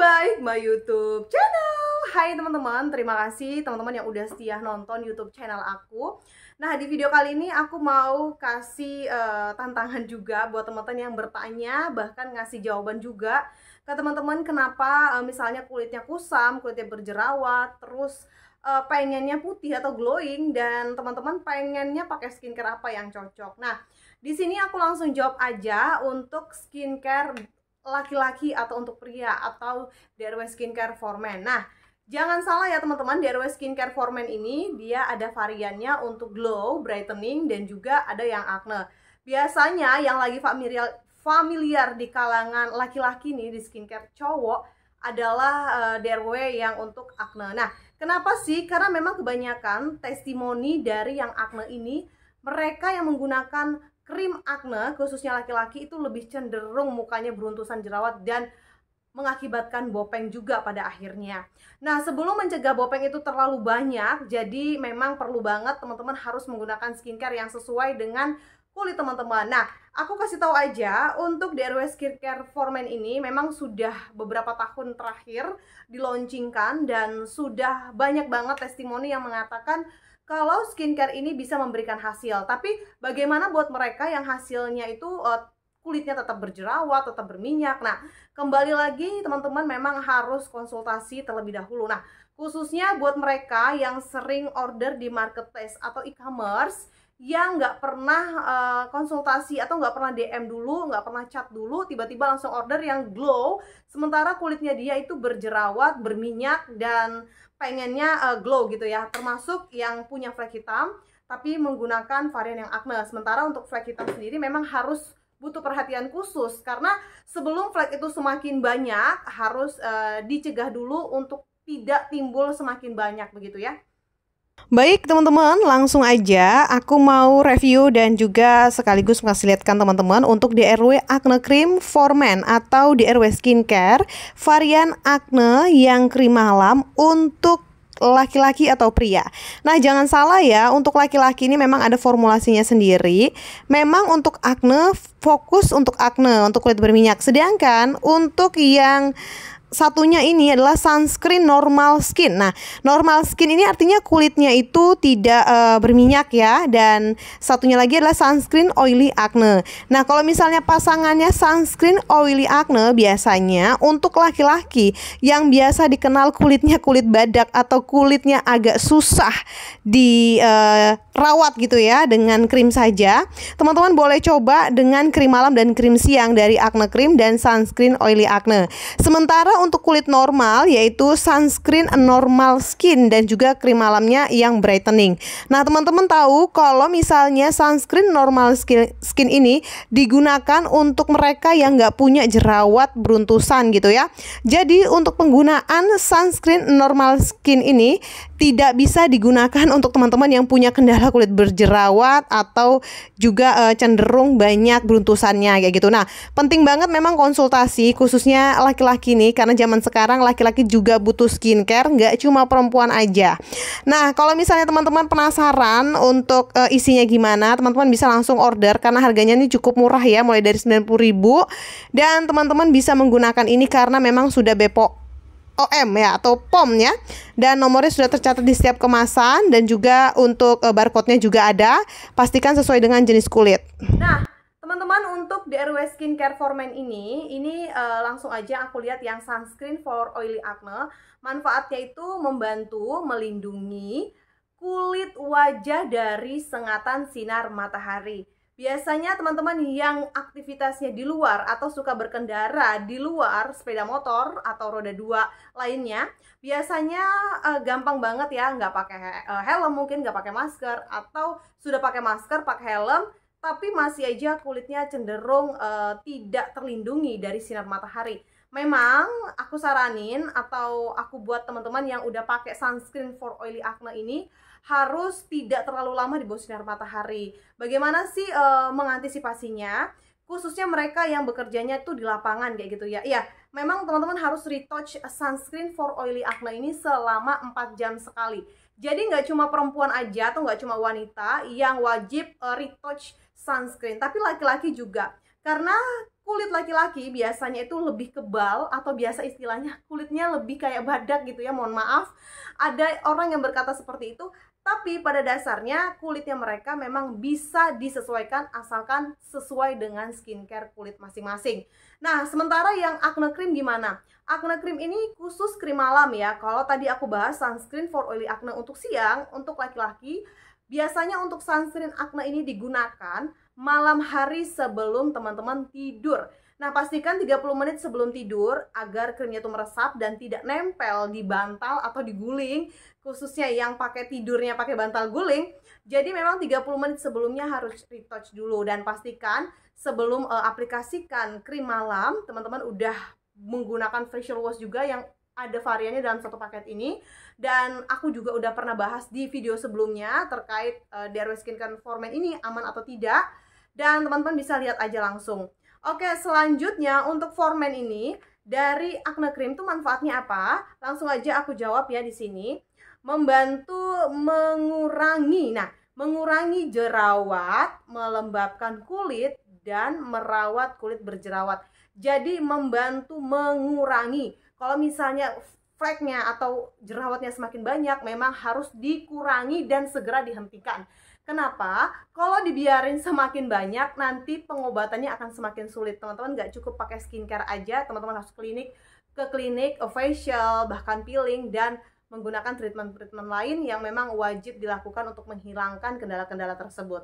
by my YouTube channel. Hai teman-teman, terima kasih teman-teman yang udah setia nonton YouTube channel aku. Nah, di video kali ini aku mau kasih uh, tantangan juga buat teman-teman yang bertanya, bahkan ngasih jawaban juga ke teman-teman kenapa uh, misalnya kulitnya kusam, kulitnya berjerawat, terus uh, pengennya putih atau glowing dan teman-teman pengennya pakai skincare apa yang cocok. Nah, di sini aku langsung jawab aja untuk skincare laki-laki atau untuk pria atau DRW Skincare for Men. Nah, jangan salah ya teman-teman, DRW Skincare for Men ini dia ada variannya untuk glow, brightening dan juga ada yang acne. Biasanya yang lagi familiar familiar di kalangan laki-laki nih di skincare cowok adalah uh, eh, DRW yang untuk acne. Nah, kenapa sih? Karena memang kebanyakan testimoni dari yang acne ini mereka yang menggunakan krim acne khususnya laki-laki itu lebih cenderung mukanya beruntusan jerawat dan mengakibatkan bopeng juga pada akhirnya. Nah, sebelum mencegah bopeng itu terlalu banyak, jadi memang perlu banget teman-teman harus menggunakan skincare yang sesuai dengan kulit teman-teman. Nah, aku kasih tahu aja untuk DRW Skincare for Men ini memang sudah beberapa tahun terakhir diluncurkan dan sudah banyak banget testimoni yang mengatakan kalau skincare ini bisa memberikan hasil, tapi bagaimana buat mereka yang hasilnya itu uh, kulitnya tetap berjerawat, tetap berminyak. Nah, kembali lagi teman-teman memang harus konsultasi terlebih dahulu. Nah, khususnya buat mereka yang sering order di marketplace atau e-commerce yang nggak pernah uh, konsultasi atau nggak pernah DM dulu, nggak pernah chat dulu, tiba-tiba langsung order yang glow, sementara kulitnya dia itu berjerawat, berminyak dan pengennya uh, glow gitu ya, termasuk yang punya flek hitam tapi menggunakan varian yang acne. Sementara untuk flek hitam sendiri memang harus butuh perhatian khusus karena sebelum flek itu semakin banyak harus uh, dicegah dulu untuk tidak timbul semakin banyak begitu ya. Baik teman-teman, langsung aja aku mau review dan juga sekaligus lihatkan teman-teman untuk DRW Acne Cream for Men atau DRW Skincare varian acne yang krim malam untuk laki-laki atau pria. Nah, jangan salah ya, untuk laki-laki ini memang ada formulasinya sendiri. Memang untuk acne fokus untuk acne untuk kulit berminyak. Sedangkan untuk yang satunya ini adalah sunscreen normal skin. Nah, normal skin ini artinya kulitnya itu tidak e, berminyak ya dan satunya lagi adalah sunscreen oily acne. Nah, kalau misalnya pasangannya sunscreen oily acne biasanya untuk laki-laki yang biasa dikenal kulitnya kulit badak atau kulitnya agak susah dirawat eh, rawat gitu ya dengan krim saja. Teman-teman boleh coba dengan krim malam dan krim siang dari Acne Cream dan sunscreen oily acne. Sementara untuk kulit normal yaitu sunscreen normal skin dan juga krim malamnya yang brightening. Nah, teman-teman tahu kalau misalnya sunscreen normal skin, skin ini digunakan untuk mereka yang nggak punya jerawat beruntusan gitu ya. Jadi, untuk penggunaan sunscreen normal skin ini tidak bisa digunakan untuk teman-teman yang punya kendala kulit berjerawat atau juga e, cenderung banyak beruntusannya kayak gitu. Nah, penting banget memang konsultasi khususnya laki-laki nih karena zaman sekarang laki-laki juga butuh skincare, nggak cuma perempuan aja. Nah, kalau misalnya teman-teman penasaran untuk e, isinya gimana, teman-teman bisa langsung order karena harganya ini cukup murah ya, mulai dari 90.000 dan teman-teman bisa menggunakan ini karena memang sudah BPOM POM ya atau POM ya. Dan nomornya sudah tercatat di setiap kemasan dan juga untuk eh, barcode-nya juga ada. Pastikan sesuai dengan jenis kulit. Nah, teman-teman untuk DRW Skincare for Men ini, ini uh, langsung aja aku lihat yang sunscreen for oily acne. Manfaatnya itu membantu melindungi kulit wajah dari sengatan sinar matahari. Biasanya teman-teman yang aktivitasnya di luar atau suka berkendara di luar sepeda motor atau roda dua lainnya, biasanya uh, gampang banget ya nggak pakai eh, helm mungkin nggak pakai masker atau sudah pakai masker pakai helm tapi masih aja kulitnya cenderung uh, tidak terlindungi dari sinar matahari memang aku saranin atau aku buat teman-teman yang udah pakai sunscreen for oily acne ini harus tidak terlalu lama di bawah sinar matahari. Bagaimana sih e, mengantisipasinya? Khususnya mereka yang bekerjanya tuh di lapangan kayak gitu ya. Iya, memang teman-teman harus retouch sunscreen for oily acne ini selama 4 jam sekali. Jadi nggak cuma perempuan aja atau nggak cuma wanita yang wajib eh, retouch sunscreen, tapi laki-laki juga. Karena kulit laki-laki biasanya itu lebih kebal atau biasa istilahnya kulitnya lebih kayak badak gitu ya mohon maaf ada orang yang berkata seperti itu tapi pada dasarnya kulitnya mereka memang bisa disesuaikan asalkan sesuai dengan skincare kulit masing-masing nah sementara yang acne cream gimana? Acne cream ini khusus krim malam ya kalau tadi aku bahas sunscreen for oily acne untuk siang untuk laki-laki biasanya untuk sunscreen acne ini digunakan malam hari sebelum teman-teman tidur. Nah, pastikan 30 menit sebelum tidur agar krimnya itu meresap dan tidak nempel di bantal atau di guling, khususnya yang pakai tidurnya pakai bantal guling. Jadi memang 30 menit sebelumnya harus retouch dulu dan pastikan sebelum uh, aplikasikan krim malam, teman-teman udah menggunakan facial wash juga yang ada variannya dalam satu paket ini dan aku juga udah pernah bahas di video sebelumnya terkait uh, eh, DRW Skincare Format ini aman atau tidak dan teman-teman bisa lihat aja langsung. Oke, selanjutnya untuk formen ini dari acne cream itu manfaatnya apa? Langsung aja aku jawab ya di sini. Membantu mengurangi, nah mengurangi jerawat, melembabkan kulit, dan merawat kulit berjerawat. Jadi membantu mengurangi. Kalau misalnya freknya atau jerawatnya semakin banyak memang harus dikurangi dan segera dihentikan. Kenapa? Kalau dibiarin semakin banyak, nanti pengobatannya akan semakin sulit. Teman-teman nggak cukup pakai skincare aja, teman-teman harus klinik ke klinik, facial, bahkan peeling, dan menggunakan treatment-treatment lain yang memang wajib dilakukan untuk menghilangkan kendala-kendala tersebut.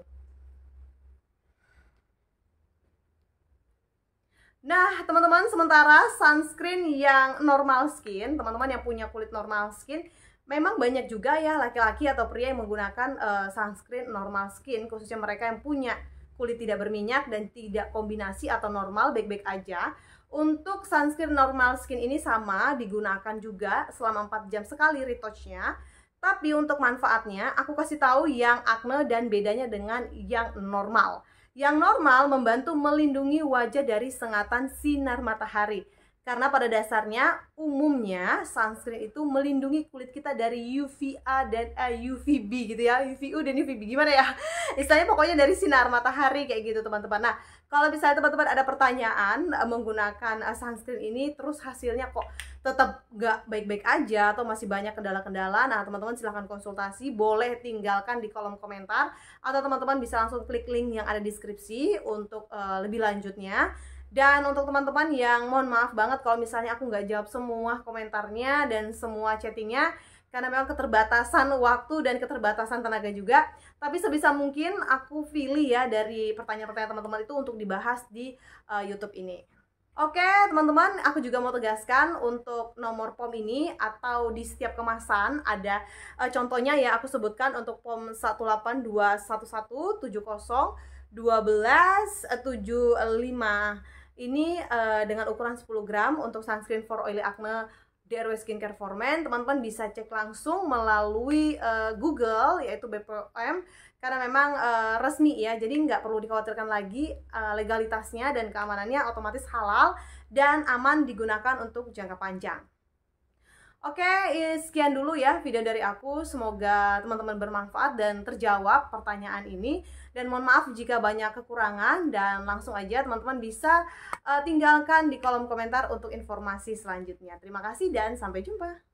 Nah, teman-teman, sementara sunscreen yang normal skin, teman-teman yang punya kulit normal skin, memang banyak juga ya laki-laki atau pria yang menggunakan uh, sunscreen normal skin khususnya mereka yang punya kulit tidak berminyak dan tidak kombinasi atau normal baik-baik aja untuk sunscreen normal skin ini sama digunakan juga selama 4 jam sekali retouchnya tapi untuk manfaatnya aku kasih tahu yang acne dan bedanya dengan yang normal yang normal membantu melindungi wajah dari sengatan sinar matahari karena pada dasarnya umumnya sunscreen itu melindungi kulit kita dari UVA dan uh, eh, UVB gitu ya, UVU dan UVB gimana ya? Istilahnya pokoknya dari sinar matahari kayak gitu teman-teman. Nah, kalau misalnya teman-teman ada pertanyaan eh, menggunakan eh, sunscreen ini terus hasilnya kok tetap gak baik-baik aja atau masih banyak kendala-kendala, nah teman-teman silahkan konsultasi, boleh tinggalkan di kolom komentar atau teman-teman bisa langsung klik link yang ada di deskripsi untuk uh, lebih lanjutnya. Dan untuk teman-teman yang mohon maaf banget kalau misalnya aku nggak jawab semua komentarnya dan semua chattingnya karena memang keterbatasan waktu dan keterbatasan tenaga juga. Tapi sebisa mungkin aku pilih ya dari pertanyaan-pertanyaan teman-teman itu untuk dibahas di uh, YouTube ini. Oke, teman-teman, aku juga mau tegaskan untuk nomor POM ini atau di setiap kemasan ada uh, contohnya ya aku sebutkan untuk POM 18211707 1275 eh, eh, ini uh, dengan ukuran 10 gram untuk sunscreen for oily acne DRW Skincare for Men teman-teman bisa cek langsung melalui uh, Google yaitu BPOM karena memang uh, resmi ya jadi nggak perlu dikhawatirkan lagi uh, legalitasnya dan keamanannya otomatis halal dan aman digunakan untuk jangka panjang Oke, sekian dulu ya video dari aku. Semoga teman-teman bermanfaat dan terjawab pertanyaan ini. Dan mohon maaf jika banyak kekurangan dan langsung aja teman-teman bisa eh, tinggalkan di kolom komentar untuk informasi selanjutnya. Terima kasih dan sampai jumpa.